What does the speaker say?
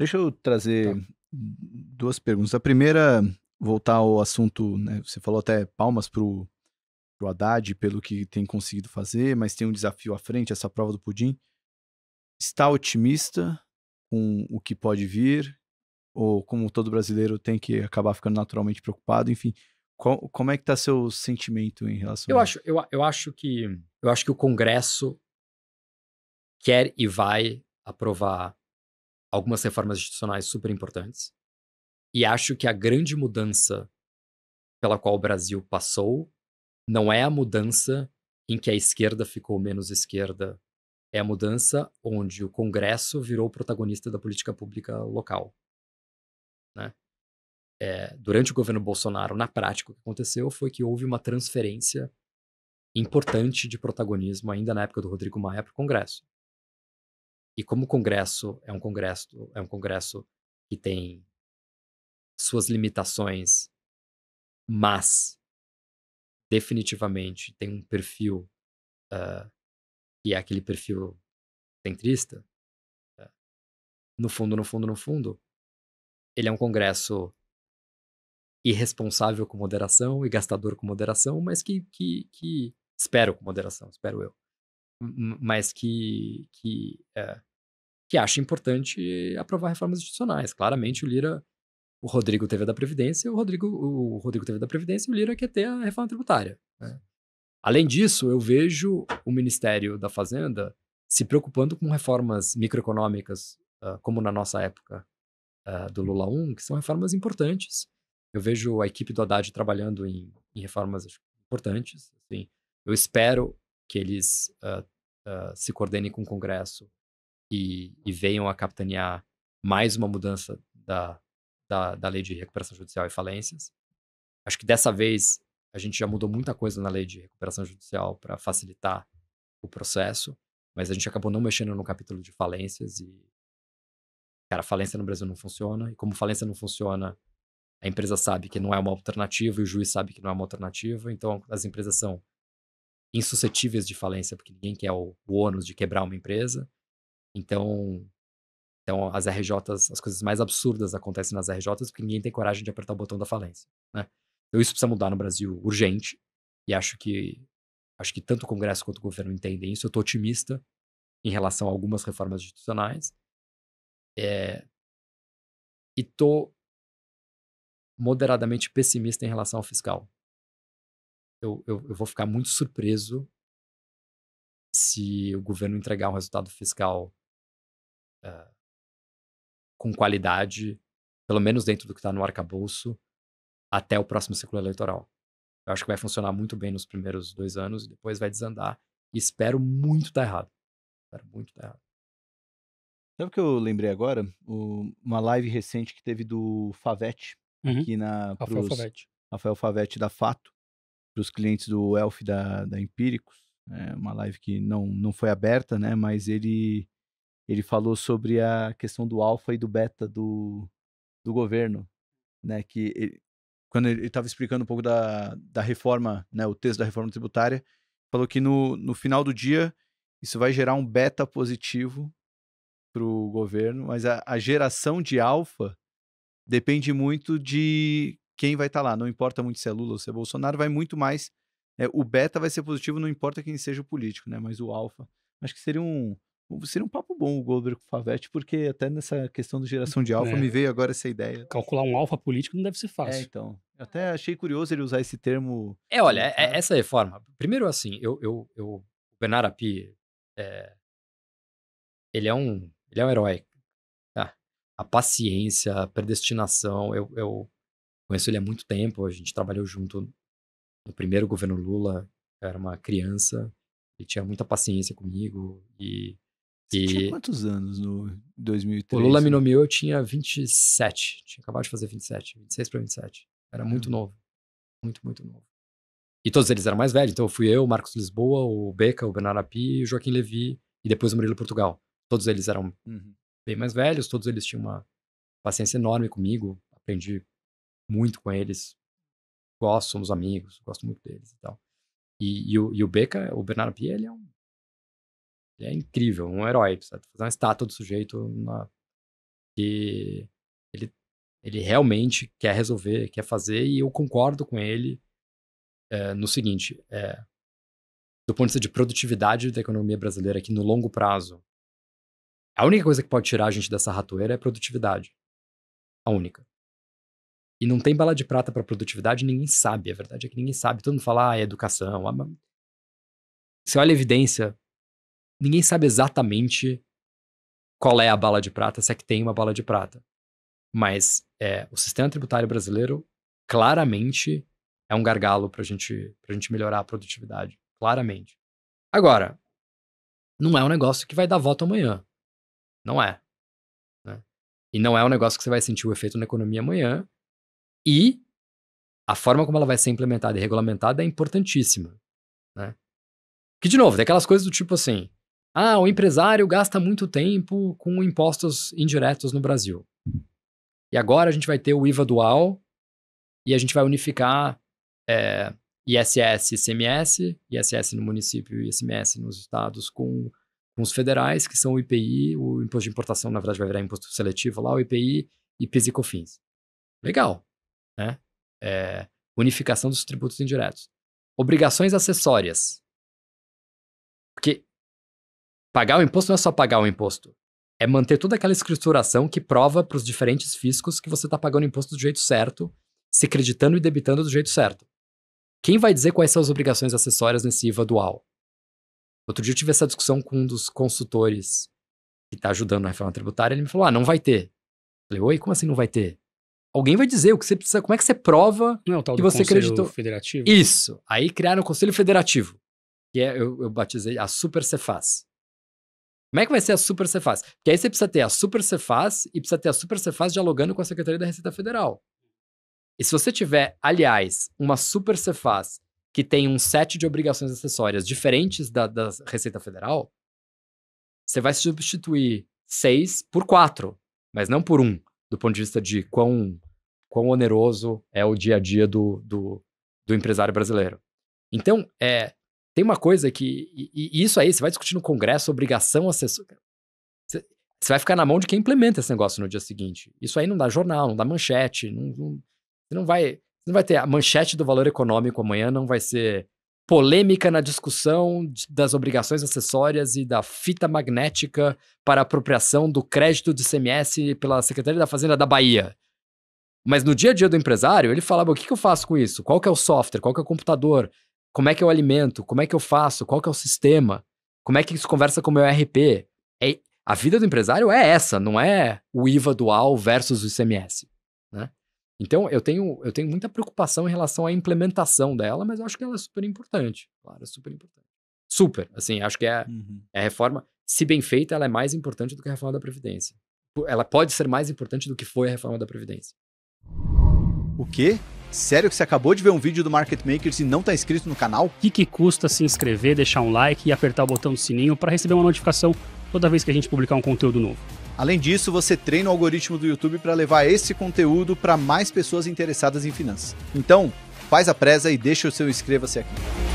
Deixa eu trazer tá. duas perguntas. A primeira, voltar ao assunto, né? Você falou até palmas pro, pro Haddad pelo que tem conseguido fazer, mas tem um desafio à frente, essa prova do pudim. Está otimista com o que pode vir? Ou como todo brasileiro tem que acabar ficando naturalmente preocupado, enfim. Qual, como é que está seu sentimento em relação eu a... acho eu, eu acho que eu acho que o Congresso quer e vai aprovar algumas reformas institucionais super importantes. E acho que a grande mudança pela qual o Brasil passou não é a mudança em que a esquerda ficou menos esquerda, é a mudança onde o Congresso virou o protagonista da política pública local. Né? É, durante o governo Bolsonaro, na prática, o que aconteceu foi que houve uma transferência importante de protagonismo, ainda na época do Rodrigo Maia, para o Congresso. E como o Congresso é um Congresso, é um Congresso que tem suas limitações, mas definitivamente tem um perfil uh, que é aquele perfil centrista, uh, no fundo, no fundo, no fundo, ele é um congresso irresponsável com moderação e gastador com moderação, mas que, que, que espero com moderação, espero eu, mas que, que uh, que acha importante aprovar reformas institucionais. Claramente, o Lira, o Rodrigo teve a da Previdência, o Rodrigo, o Rodrigo teve a da Previdência e o Lira quer ter a reforma tributária. Né? Além disso, eu vejo o Ministério da Fazenda se preocupando com reformas microeconômicas, uh, como na nossa época uh, do Lula 1, que são reformas importantes. Eu vejo a equipe do Haddad trabalhando em, em reformas importantes. Assim. Eu espero que eles uh, se coordenem com o Congresso e, e venham a capitanear mais uma mudança da, da, da lei de recuperação judicial e falências. Acho que dessa vez a gente já mudou muita coisa na lei de recuperação judicial para facilitar o processo, mas a gente acabou não mexendo no capítulo de falências e cara, falência no Brasil não funciona e como falência não funciona, a empresa sabe que não é uma alternativa e o juiz sabe que não é uma alternativa, então as empresas são insuscetíveis de falência porque ninguém quer o, o ônus de quebrar uma empresa. Então, então as RJs, as coisas mais absurdas acontecem nas RJs porque ninguém tem coragem de apertar o botão da falência, né? Então isso precisa mudar no Brasil urgente e acho que acho que tanto o Congresso quanto o governo entendem isso. Eu estou otimista em relação a algumas reformas institucionais é, e estou moderadamente pessimista em relação ao fiscal. Eu, eu, eu, vou ficar muito surpreso se o governo entregar um resultado fiscal uh, com qualidade, pelo menos dentro do que está no arcabouço, até o próximo ciclo eleitoral. Eu acho que vai funcionar muito bem nos primeiros dois anos e depois vai desandar. E espero muito estar tá errado. Espero muito estar tá errado. Sabe o que eu lembrei agora? O, uma live recente que teve do Favete, uhum. aqui na. Rafael pros, Favete. Rafael Favete da Fato, para os clientes do Elf da, da Empíricos. É uma live que não, não foi aberta, né? Mas ele ele falou sobre a questão do alfa e do beta do, do governo, né? Que ele, quando ele estava explicando um pouco da, da reforma, né, o texto da reforma tributária, falou que no, no final do dia isso vai gerar um beta positivo para o governo, mas a, a geração de alfa depende muito de quem vai estar tá lá. Não importa muito se é Lula ou se é Bolsonaro, vai muito mais. É, o beta vai ser positivo, não importa quem seja o político, né? Mas o alfa. Acho que seria um, Seria um papo bom o Goldberg com o Favetti, porque até nessa questão do hum, geração de alfa é. me veio agora essa ideia. Calcular um alfa político não deve ser é, fácil. É, então. Eu até achei curioso ele usar esse termo. É, olha, é, é essa reforma. Primeiro, assim, eu, eu, eu o Bernard Api, é, ele, é um, ele é um herói. Ah, a paciência, a predestinação. Eu, eu conheço ele há muito tempo, a gente trabalhou junto no primeiro governo Lula. Eu era uma criança, ele tinha muita paciência comigo e e... Tinha quantos anos no 2013? O Lula me né? nomeou, eu tinha 27. Tinha acabado de fazer 27. 26 para 27. Era muito novo. Muito, muito novo. E todos eles eram mais velhos. Então fui eu, o Marcos Lisboa, o Beca, o Bernardo Api, o Joaquim Levi e depois o Murilo Portugal. Todos eles eram uhum. bem mais velhos, todos eles tinham uma paciência enorme comigo. Aprendi muito com eles. Gosto, somos amigos, gosto muito deles e tal. E, e, o, e o Beca, o Bernardo Api, ele é um ele é incrível, um herói. Precisa fazer uma estátua do sujeito na... que ele, ele realmente quer resolver, quer fazer, e eu concordo com ele é, no seguinte: é, do ponto de vista de produtividade da economia brasileira, que no longo prazo, a única coisa que pode tirar a gente dessa ratoeira é produtividade. A única. E não tem bala de prata para produtividade, ninguém sabe. A verdade é que ninguém sabe. Todo mundo fala, ah, é educação. Ah, mas... Você olha a evidência ninguém sabe exatamente qual é a bala de prata, se é que tem uma bala de prata. Mas é, o sistema tributário brasileiro claramente é um gargalo para gente, a gente melhorar a produtividade. Claramente. Agora, não é um negócio que vai dar voto amanhã. Não é. Né? E não é um negócio que você vai sentir o efeito na economia amanhã. E a forma como ela vai ser implementada e regulamentada é importantíssima. Né? Que, de novo, tem aquelas coisas do tipo assim: ah, o empresário gasta muito tempo com impostos indiretos no Brasil. E agora a gente vai ter o IVA dual e a gente vai unificar é, ISS e ICMS, ISS no município e ICMS nos estados com, com os federais, que são o IPI, o Imposto de Importação, na verdade vai virar Imposto Seletivo lá, o IPI e PIS e COFINS. Legal, né? É, unificação dos tributos indiretos. Obrigações acessórias. Porque Pagar o imposto não é só pagar o imposto. É manter toda aquela escrituração que prova para os diferentes fiscos que você está pagando o imposto do jeito certo, se creditando e debitando do jeito certo. Quem vai dizer quais são as obrigações acessórias nesse IVA dual? Outro dia eu tive essa discussão com um dos consultores que está ajudando na reforma tributária. Ele me falou: ah, não vai ter. Eu falei: oi, como assim não vai ter? Alguém vai dizer o que você precisa, como é que você prova não, é que você Conselho acreditou. Federativo. Isso. Aí criaram o Conselho Federativo, que é, eu, eu batizei a Super Cefaz. Como é que vai ser a super Cefaz? Porque aí você precisa ter a super Cefaz e precisa ter a super Cefaz dialogando com a Secretaria da Receita Federal. E se você tiver, aliás, uma super Cefaz que tem um set de obrigações acessórias diferentes da, da Receita Federal, você vai substituir seis por quatro, mas não por um, do ponto de vista de quão, quão oneroso é o dia a dia do, do, do empresário brasileiro. Então, é, tem uma coisa que. E, e isso aí, você vai discutir no Congresso, obrigação acessória. Você, você vai ficar na mão de quem implementa esse negócio no dia seguinte. Isso aí não dá jornal, não dá manchete. Não, não, você não vai. Você não vai ter a manchete do valor econômico amanhã, não vai ser polêmica na discussão das obrigações acessórias e da fita magnética para apropriação do crédito de CMS pela Secretaria da Fazenda da Bahia. Mas no dia a dia do empresário, ele falava: o que, que eu faço com isso? Qual que é o software? Qual que é o computador? Como é que eu alimento? Como é que eu faço? Qual que é o sistema? Como é que isso conversa com o meu RP? É, a vida do empresário é essa, não é o IVA dual versus o ICMS. Né? Então, eu tenho, eu tenho muita preocupação em relação à implementação dela, mas eu acho que ela é super importante. Claro, é super importante. Super, assim, acho que é, uhum. é a reforma, se bem feita, ela é mais importante do que a reforma da Previdência. Ela pode ser mais importante do que foi a reforma da Previdência. O quê? Sério que você acabou de ver um vídeo do Market Makers e não está inscrito no canal? O que, que custa se inscrever, deixar um like e apertar o botão do sininho para receber uma notificação toda vez que a gente publicar um conteúdo novo? Além disso, você treina o algoritmo do YouTube para levar esse conteúdo para mais pessoas interessadas em finanças. Então, faz a presa e deixa o seu inscreva-se aqui.